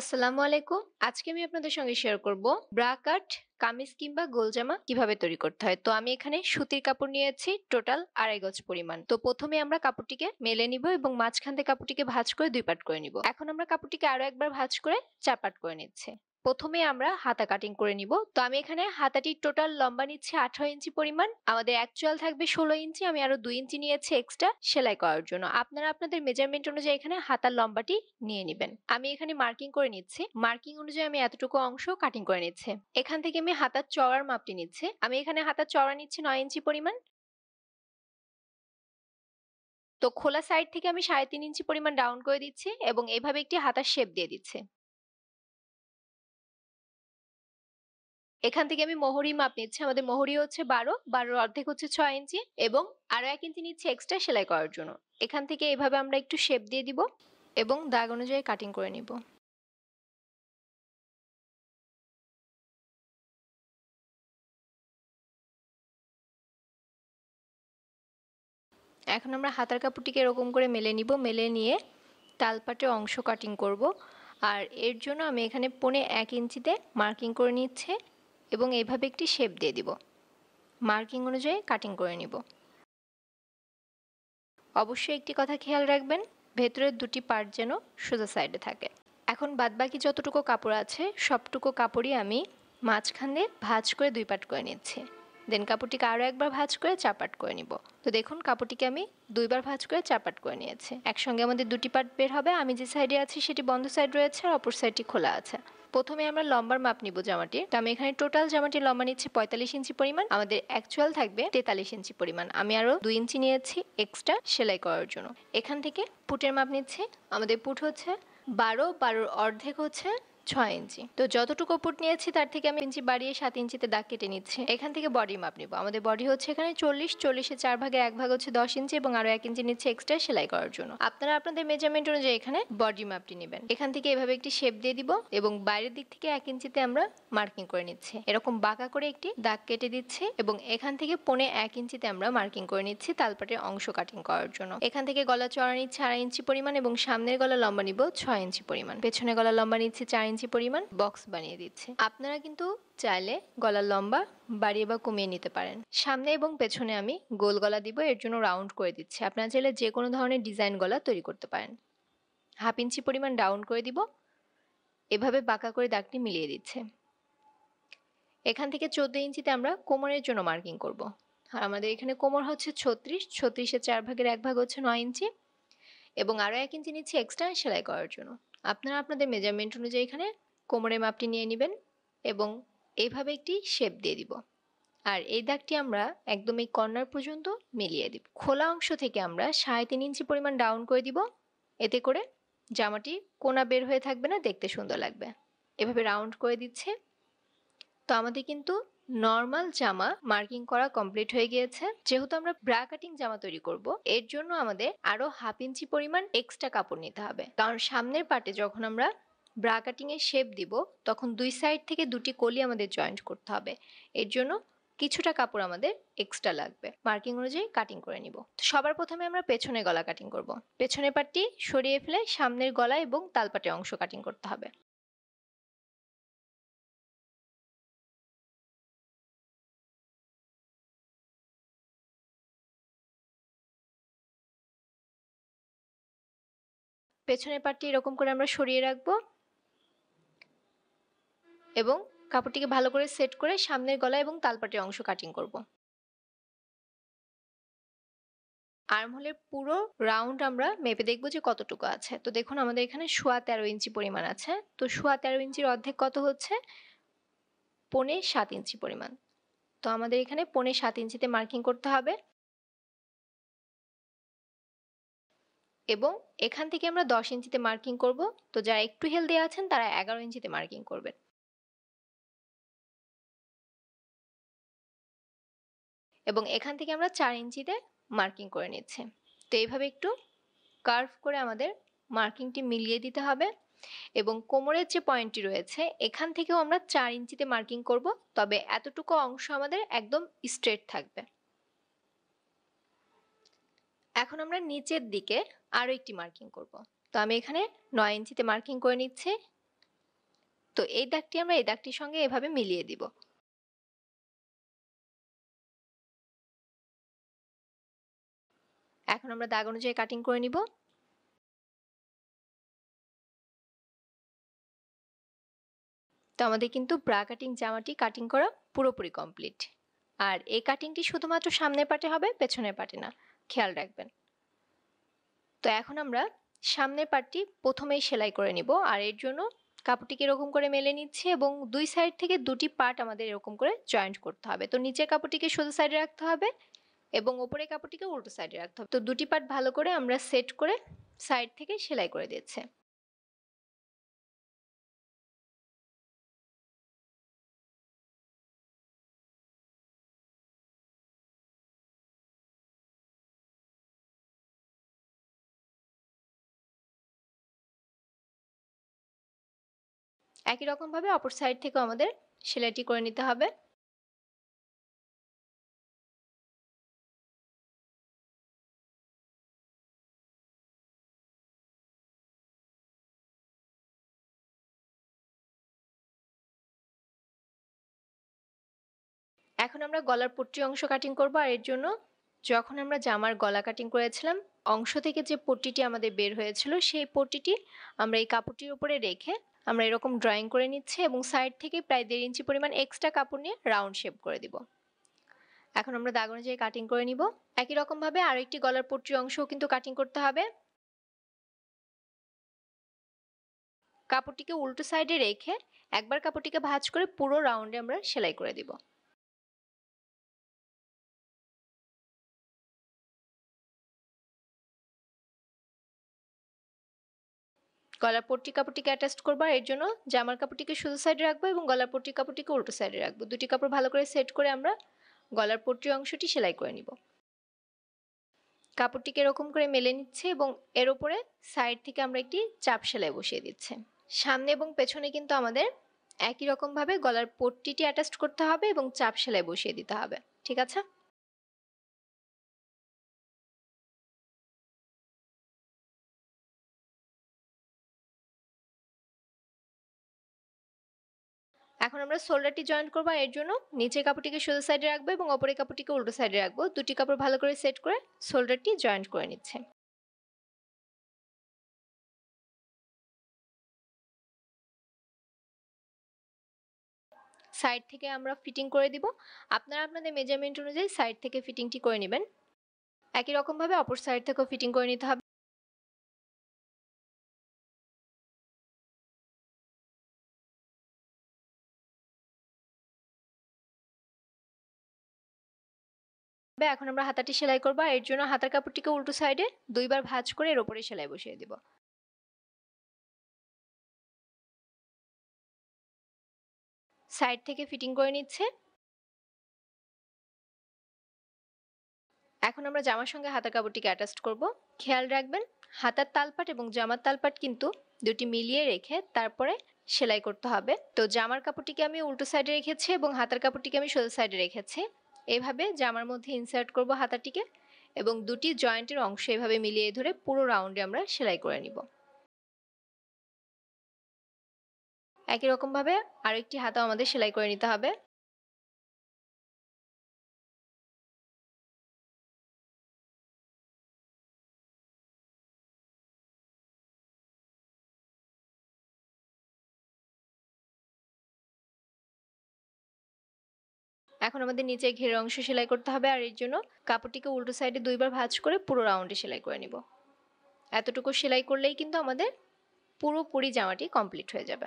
আসসালামু আলাইকুম আজকে আমি আপনাদের সঙ্গে শেয়ার করব ব্রা কাট কামিজ কিংবা গোলজামা কিভাবে তৈরি করতে হয় তো আমি এখানে সুতির কাপড় নিয়েছি টোটাল আড়াই গজ পরিমাণ তো প্রথমে আমরা কাপড়টিকে মেলে নিব এবং মাঝখান থেকে কাপড়টিকে ভাঁজ করে দুই পাট করে নিব এখন আমরা কাপড়টিকে আরো একবার ভাঁজ করে চার পাট করে নিচ্ছি প্রথমে আমরা হাতা কাটিং করে নিব তো আমি এখানে হাতাটির টোটাল লম্বা নিচ্ছে আঠারো ইঞ্চি পরিমাণ আমাদের অ্যাকচুয়াল থাকবে ষোলো ইঞ্চি আমি আরো দুই ইঞ্চি নিয়েছি এক্সট্রা সেলাই করার জন্য আপনারা আপনাদের মেজারমেন্ট অনুযায়ী এখানে হাতার লম্বাটি নিয়ে নেবেন আমি এখানে মার্কিং করে নিচ্ছি মার্কিং অনুযায়ী আমি এতটুকু অংশ কাটিং করে নিচ্ছে এখান থেকে আমি হাতার চওড়ার মাপটি নিচ্ছি আমি এখানে হাতার চড়া নিচ্ছি নয় ইঞ্চি পরিমাণ তো খোলা সাইড থেকে আমি সাড়ে তিন ইঞ্চি পরিমাণ ডাউন করে দিচ্ছি এবং এইভাবে একটি হাতার শেপ দিয়ে দিচ্ছে এখান থেকে আমি মোহরি মাপ নিচ্ছি আমাদের মোহরি হচ্ছে বারো বারোর অর্ধেক হচ্ছে ছয় ইঞ্চি এবং আরও এক ইঞ্চি নিচ্ছে এক্সট্রা সেলাই করার জন্য এখান থেকে এভাবে আমরা একটু শেপ দিয়ে দিব এবং দাগ অনুযায়ী কাটিং করে নিব এখন আমরা হাতার কাপড়টিকে এরকম করে মেলে নিব মেলে নিয়ে তালপাটে অংশ কাটিং করব আর এর জন্য আমি এখানে পোনে এক ইঞ্চিতে মার্কিং করে নিচ্ছে এবং এইভাবে একটি শেপ দিয়ে দিব মার্কিং অনুযায়ী কাটিং করে নিব অবশ্যই একটি কথা খেয়াল রাখবেন ভেতরের দুটি পার্ট যেন সোজা সাইডে থাকে এখন বাদবাকি যতটুকু কাপড় আছে সবটুকু কাপড়ই আমি মাঝখানে ভাঁজ করে দুই পাট করে নিচ্ছি দেন কাপড়টিকে আরও একবার ভাঁজ করে চাপাট করে নিব তো দেখুন কাপড়টিকে আমি দুইবার ভাঁজ করে চাপাট করে নিয়েছি একসঙ্গে আমাদের দুটি পার্ট বের হবে আমি যে সাইডে আছি সেটি বন্ধ সাইড রয়েছে আর অপর সাইডটি খোলা আছে প্রথমে আমরা লম্বার মাপ নিব জামাটির তো আমি এখানে টোটাল জামাটির লম্বা নিচ্ছি পঁয়তাল্লিশ ইঞ্চি পরিমাণ আমাদের অ্যাকচুয়াল থাকবে তেতাল্লিশ ইঞ্চি পরিমাণ আমি আরও দুই ইঞ্চি নিয়েছি এক্সট্রা সেলাই করার জন্য এখান থেকে পুটের মাপ নিচ্ছে আমাদের পুট হচ্ছে বারো বারোর অর্ধেক হচ্ছে ছয় ইঞ্চি তো যতটুকু পুট নিয়েছি তার থেকে আমি ইঞ্চি বাড়িয়ে সাত ইঞ্চিতে দাগ কেটে নিচ্ছি এখান থেকে বডি মাপ নিব আমাদের বডি হচ্ছে এখানে চল্লিশ চল্লিশে চার ভাগে এক ভাগ হচ্ছে দশ ইঞ্চি এবং আরো এক ইঞ্চি নিচ্ছে এক্সট্রা সেলাই করার জন্য আপনারা আপনাদের মেজারমেন্ট অনুযায়ী এখানে বডি মাপটি নেবেন এখান থেকে এভাবে একটি শেপ দিয়ে দিব এবং বাইরের দিক থেকে এক ইঞ্চিতে আমরা মার্কিং করে নিচ্ছি এরকম বাঁকা করে একটি দাগ কেটে দিচ্ছি এবং এখান থেকে পনে এক ইঞ্চিতে আমরা মার্কিং করে নিচ্ছি তালপাটের অংশ কাটিং করার জন্য এখান থেকে গলা চড়া নিচ্ছে আড়াই ইঞ্চি পরিমাণ এবং সামনের গলা লম্বা নিব ছয় ইঞ্চি পরিমাণ পেছনে গলা লম্বা নিচ্ছে চার ইঞ্চি পরিমাণ বক্স বানিয়ে দিচ্ছে আপনারা কিন্তু চাইলে গলার লম্বা বাড়িয়ে বা কমিয়ে নিতে পারেন সামনে এবং পেছনে আমি গোল গলা দিব এর জন্য রাউন্ড করে দিচ্ছি আপনারা চাইলে যে কোনো ধরনের ডিজাইন গলা তৈরি করতে পারেন হাফ ইঞ্চি পরিমাণ ডাউন করে দিব এভাবে বাঁকা করে দাগটি মিলিয়ে দিচ্ছে এখান থেকে চোদ্দো ইঞ্চিতে আমরা কোমরের জন্য মার্কিং করব। আর আমাদের এখানে কোমর হচ্ছে ছত্রিশ ছত্রিশের চার ভাগের এক ভাগ হচ্ছে নয় ইঞ্চি এবং আরও এক ইঞ্চি নিচ্ছি এক্সট্রা সেলাই করার জন্য আপনারা আপনাদের মেজারমেন্ট অনুযায়ী এখানে কোমরের মাপটি নিয়ে নেবেন এবং এইভাবে একটি শেপ দিয়ে দিব আর এই দাগটি আমরা একদম এই কর্নার পর্যন্ত মিলিয়ে দিব খোলা অংশ থেকে আমরা সাড়ে তিন ইঞ্চি পরিমাণ ডাউন করে দিব এতে করে জামাটি কোনা বের হয়ে থাকবে না দেখতে সুন্দর লাগবে এভাবে রাউন্ড করে দিচ্ছে তো আমাদের কিন্তু নর্মাল জামা মার্কিং করা কমপ্লিট হয়ে গিয়েছে যেহেতু আমরা ব্রা কাটিং জামা তৈরি করব এর জন্য আমাদের আরো হাফ ইঞ্চি পরিমাণ এক্সট্রা কাপড় নিতে হবে কারণ সামনের পাটে যখন আমরা ব্রা কাটিং এর শেপ দিব তখন দুই সাইড থেকে দুটি কলি আমাদের জয়েন্ট করতে হবে এর জন্য কিছুটা কাপড় আমাদের এক্সট্রা লাগবে মার্কিং অনুযায়ী কাটিং করে নিব সবার প্রথমে আমরা পেছনে গলা কাটিং করব পেছনের পাটটি সরিয়ে ফেলে সামনের গলা এবং তালপাটে অংশ কাটিং করতে হবে পেছনের পাটটি এরকম করে আমরা সরিয়ে রাখব এবং কাপড়টিকে ভালো করে সেট করে সামনের গলা এবং তালপাটির অংশ কাটিং করব আর্মহোলের পুরো রাউন্ড আমরা মেপে দেখব যে কতটুকু আছে তো দেখুন আমাদের এখানে সোয়া তেরো ইঞ্চি পরিমাণ আছে তো সোয়া তেরো ইঞ্চির অর্ধেক কত হচ্ছে পনে সাত ইঞ্চি পরিমাণ তো আমাদের এখানে পনে সাত ইঞ্চিতে মার্কিং করতে হবে এবং এখান থেকে আমরা দশ ইঞ্চিতে মার্কিং করব তো যারা একটু হেলদি আছেন তারা এগারো ইঞ্চিতে মার্কিং করবেন এবং এখান থেকে আমরা চার ইঞ্চিতে মার্কিং করে নিচ্ছি তো এইভাবে একটু কার্ভ করে আমাদের মার্কিংটি মিলিয়ে দিতে হবে এবং কোমরের যে পয়েন্টটি রয়েছে এখান থেকেও আমরা চার ইঞ্চিতে মার্কিং করব তবে এতটুকু অংশ আমাদের একদম স্ট্রেট থাকবে এখন আমরা নিচের দিকে আরও একটি মার্কিং করব তো আমি এখানে নয় ইঞ্চিতে মার্কিং করে নিচ্ছি তো এই দাগটি আমরা এই দাগটির সঙ্গে এভাবে মিলিয়ে দিব এখন আমরা দাগ অনুযায়ী কাটিং করে নিব তো আমাদের কিন্তু ব্রা কাটিং জামাটি কাটিং করা পুরোপুরি কমপ্লিট আর এই কাটিংটি শুধুমাত্র সামনের পাটে হবে পেছনের পাটে না খেয়াল রাখবেন তো এখন আমরা সামনের পাটটি প্রথমেই সেলাই করে নিব আর এর জন্য কাপড়টিকে এরকম করে মেলে নিচ্ছে এবং দুই সাইড থেকে দুটি পার্ট আমাদের এরকম করে জয়েন্ট করতে হবে তো নিচে কাপড়টিকে সোজা সাইডে রাখতে হবে এবং ওপরে কাপড়টিকে উল্টো সাইডে রাখতে হবে তো দুটি পার্ট ভালো করে আমরা সেট করে সাইড থেকে সেলাই করে দিচ্ছে একই রকম ভাবে অপর সাইড থেকে আমাদের সেলাইটি করে নিতে হবে এখন আমরা গলার পট্টি অংশ কাটিং করব আর এর জন্য যখন আমরা জামার গলা কাটিং করেছিলাম অংশ থেকে যে পট্টিটি আমাদের বের হয়েছিল সেই পট্টিটি আমরা এই কাপড়টির উপরে রেখে আমরা এরকম ড্রয়িং করে নিচ্ছি এবং সাইড থেকে প্রায় দেড় ইঞ্চি পরিমাণ এক্সট্রা কাপড় নিয়ে রাউন্ড শেপ করে দিব এখন আমরা দাগ অনুযায়ী কাটিং করে নিব একই রকমভাবে আর একটি গলার পট্রি অংশও কিন্তু কাটিং করতে হবে কাপড়টিকে উল্টো সাইডে রেখে একবার কাপড়টিকে ভাঁজ করে পুরো রাউন্ডে আমরা সেলাই করে দিব গলার পট্টি কাপড়টিকে অ্যাটাচ করবো আর এর জন্য জামার কাপড়টিকে শুধু সাইডে রাখবো এবং গলার পট্টি কাপড়টিকে উল্টো সাইডে রাখবো দুটি কাপড় ভালো করে সেট করে আমরা গলার পট্টি অংশটি সেলাই করে নিব কাপড়টিকে এরকম করে মেলে নিচ্ছে এবং এর ওপরে সাইড থেকে আমরা একটি চাপ সেলাই বসিয়ে দিচ্ছে সামনে এবং পেছনে কিন্তু আমাদের একই রকমভাবে গলার পট্টিটি অ্যাটাচ করতে হবে এবং চাপ সেলাই বসিয়ে দিতে হবে ঠিক আছে এখন আমরা সোল্ডারটি জয়েন্ট করবো এর জন্য নিচে কাপড়টিকে সোজা সাইডে রাখবো এবং ওপরের কাপড়টিকে উল্টো সাইডে রাখবো দুটি কাপড় ভালো করে সেট করে সোল্ডারটি জয়েন্ট করে নিচ্ছে সাইড থেকে আমরা ফিটিং করে দিব আপনারা আপনাদের মেজারমেন্ট অনুযায়ী সাইড থেকে ফিটিংটি করে নেবেন একই রকমভাবে অপর সাইড থেকেও ফিটিং করে নিতে হবে বা এখন আমরা হাতাটি সেলাই করবো এর জন্য হাতার কাপড়টিকে উল্টো সাইডে দুইবার ভাঁজ করে এর ওপরে সেলাই বসিয়ে দেবো সাইড থেকে ফিটিং করে নিচ্ছে এখন আমরা জামার সঙ্গে হাতার কাপড়টিকে অ্যাটাচ করব খেয়াল রাখবেন হাতার তালপাট এবং জামার তালপাট কিন্তু দুটি মিলিয়ে রেখে তারপরে সেলাই করতে হবে তো জামার কাপড়টিকে আমি উল্টো সাইডে রেখেছি এবং হাতার কাপড়টিকে আমি সোজা সাইডে রেখেছি এভাবে জামার মধ্যে ইনসার্ট করব হাতাটিকে এবং দুটি জয়েন্টের অংশ এভাবে মিলিয়ে ধরে পুরো রাউন্ডে আমরা সেলাই করে নিব একই রকমভাবে আরেকটি হাতাও আমাদের সেলাই করে নিতে হবে এখন আমাদের নিচে ঘেরের অংশ সেলাই করতে হবে আর এর জন্য কাপড়টিকে উল্টো সাইডে দুইবার ভাঁজ করে পুরো রাউন্ডে সেলাই করে নিব এতটুকু সেলাই করলেই কিন্তু আমাদের পুরোপুরি জামাটি কমপ্লিট হয়ে যাবে